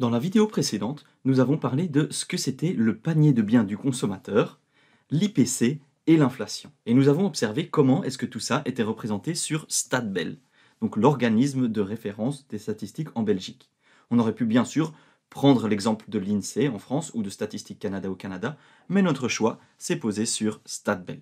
Dans la vidéo précédente, nous avons parlé de ce que c'était le panier de biens du consommateur, l'IPC et l'inflation. Et nous avons observé comment est-ce que tout ça était représenté sur Statbel, donc l'organisme de référence des statistiques en Belgique. On aurait pu bien sûr prendre l'exemple de l'INSEE e en France ou de Statistique Canada au Canada, mais notre choix s'est posé sur Statbel.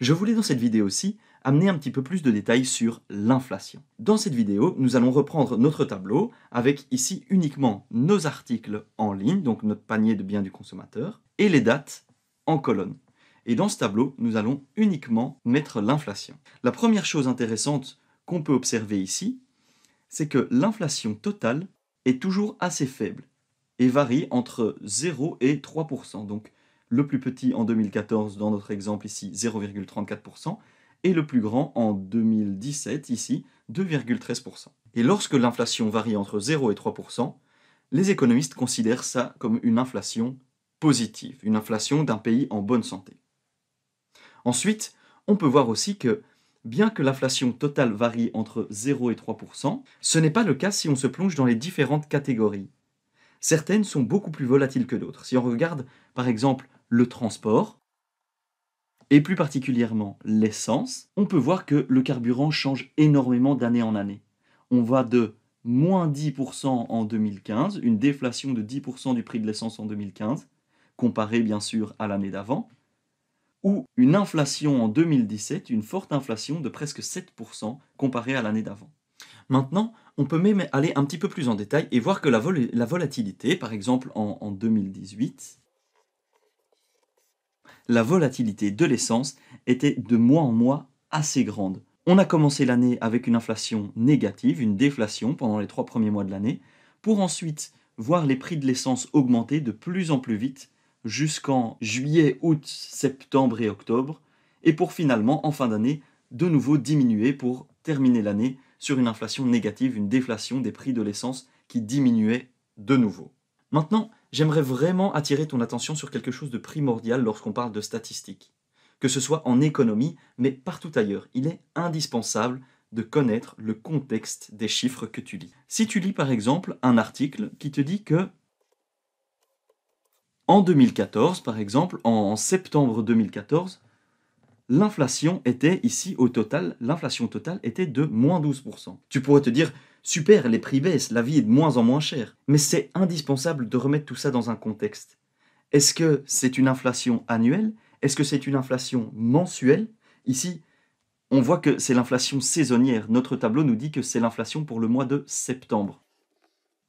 Je voulais dans cette vidéo aussi amener un petit peu plus de détails sur l'inflation. Dans cette vidéo, nous allons reprendre notre tableau avec ici uniquement nos articles en ligne, donc notre panier de biens du consommateur, et les dates en colonne. Et dans ce tableau, nous allons uniquement mettre l'inflation. La première chose intéressante qu'on peut observer ici, c'est que l'inflation totale est toujours assez faible et varie entre 0 et 3%. Donc le plus petit en 2014, dans notre exemple ici, 0,34%, et le plus grand en 2017, ici, 2,13%. Et lorsque l'inflation varie entre 0 et 3%, les économistes considèrent ça comme une inflation positive, une inflation d'un pays en bonne santé. Ensuite, on peut voir aussi que, bien que l'inflation totale varie entre 0 et 3%, ce n'est pas le cas si on se plonge dans les différentes catégories. Certaines sont beaucoup plus volatiles que d'autres. Si on regarde, par exemple, le transport, et plus particulièrement l'essence, on peut voir que le carburant change énormément d'année en année. On va de moins 10% en 2015, une déflation de 10% du prix de l'essence en 2015, comparé bien sûr à l'année d'avant, ou une inflation en 2017, une forte inflation de presque 7% comparée à l'année d'avant. Maintenant, on peut même aller un petit peu plus en détail et voir que la, volatilité, par exemple en 2018, la volatilité de l'essence était de mois en mois assez grande. On a commencé l'année avec une inflation négative, une déflation pendant les trois premiers mois de l'année, pour ensuite voir les prix de l'essence augmenter de plus en plus vite jusqu'en juillet, août, septembre et octobre, et pour finalement, en fin d'année, de nouveau diminuer pour terminer l'année sur une inflation négative, une déflation des prix de l'essence qui diminuait de nouveau. Maintenant, j'aimerais vraiment attirer ton attention sur quelque chose de primordial lorsqu'on parle de statistiques. Que ce soit en économie, mais partout ailleurs, il est indispensable de connaître le contexte des chiffres que tu lis. Si tu lis par exemple un article qui te dit que en 2014, par exemple, en septembre 2014, l'inflation était ici au total, l'inflation totale était de moins 12%. Tu pourrais te dire, Super, les prix baissent, la vie est de moins en moins chère. Mais c'est indispensable de remettre tout ça dans un contexte. Est-ce que c'est une inflation annuelle Est-ce que c'est une inflation mensuelle Ici, on voit que c'est l'inflation saisonnière. Notre tableau nous dit que c'est l'inflation pour le mois de septembre.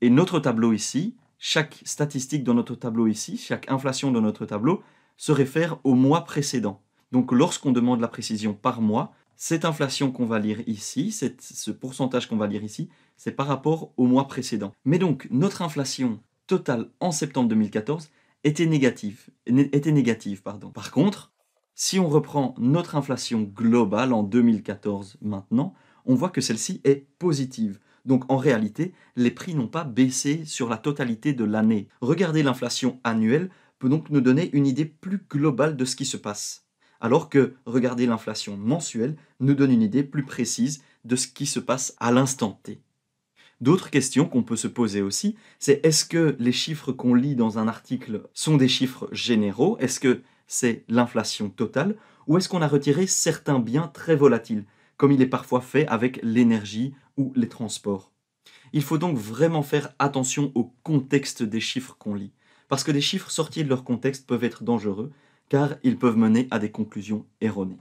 Et notre tableau ici, chaque statistique dans notre tableau ici, chaque inflation dans notre tableau, se réfère au mois précédent. Donc lorsqu'on demande la précision par mois, cette inflation qu'on va lire ici, ce pourcentage qu'on va lire ici, c'est par rapport au mois précédent. Mais donc, notre inflation totale en septembre 2014 était négative. Était négative pardon. Par contre, si on reprend notre inflation globale en 2014 maintenant, on voit que celle-ci est positive. Donc en réalité, les prix n'ont pas baissé sur la totalité de l'année. Regarder l'inflation annuelle peut donc nous donner une idée plus globale de ce qui se passe alors que regarder l'inflation mensuelle nous donne une idée plus précise de ce qui se passe à l'instant T. D'autres questions qu'on peut se poser aussi, c'est est-ce que les chiffres qu'on lit dans un article sont des chiffres généraux Est-ce que c'est l'inflation totale Ou est-ce qu'on a retiré certains biens très volatiles, comme il est parfois fait avec l'énergie ou les transports Il faut donc vraiment faire attention au contexte des chiffres qu'on lit, parce que des chiffres sortis de leur contexte peuvent être dangereux car ils peuvent mener à des conclusions erronées.